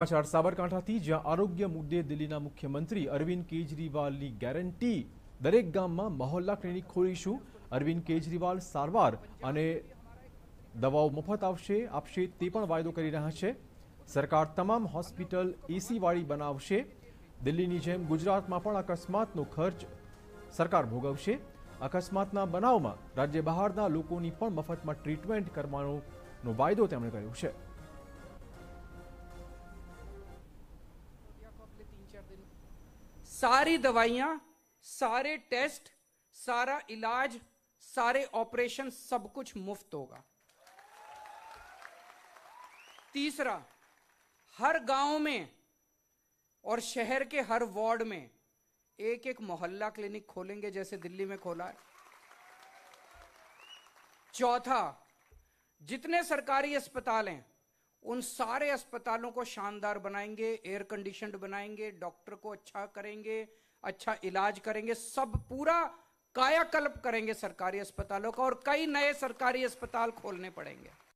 સમાચાર સાબરકાંઠાથી જ્યાં આરોગ્ય મુદ્દે દિલ્હીના મુખ્યમંત્રી અરવિંદ કેજરીવાલની ગેરંટી દરેક ગામમાં મહોલ્લા ક્લિનિક ખોલીશું અરવિંદ કેજરીવાલ સારવાર અને દવાઓ મફત આવશે આપશે તે પણ વાયદો કરી રહ્યા છે સરકાર તમામ હોસ્પિટલ એસીવાળી બનાવશે દિલ્હીની જેમ ગુજરાતમાં પણ અકસ્માતનો ખર્ચ સરકાર ભોગવશે અકસ્માતના બનાવમાં રાજ્ય બહારના લોકોની પણ મફતમાં ટ્રીટમેન્ટ કરવાનો વાયદો તેમણે કર્યો છે पिछले तीन चार दिन सारी दवाइयां सारे टेस्ट सारा इलाज सारे ऑपरेशन सब कुछ मुफ्त होगा तीसरा हर गांव में और शहर के हर वार्ड में एक एक मोहल्ला क्लिनिक खोलेंगे जैसे दिल्ली में खोला है चौथा जितने सरकारी अस्पताल हैं उन सारे अस्पतालों को शानदार बनाएंगे एयर कंडीशन बनाएंगे डॉक्टर को अच्छा करेंगे अच्छा इलाज करेंगे सब पूरा कायाकल्प करेंगे सरकारी अस्पतालों का और कई नए सरकारी अस्पताल खोलने पड़ेंगे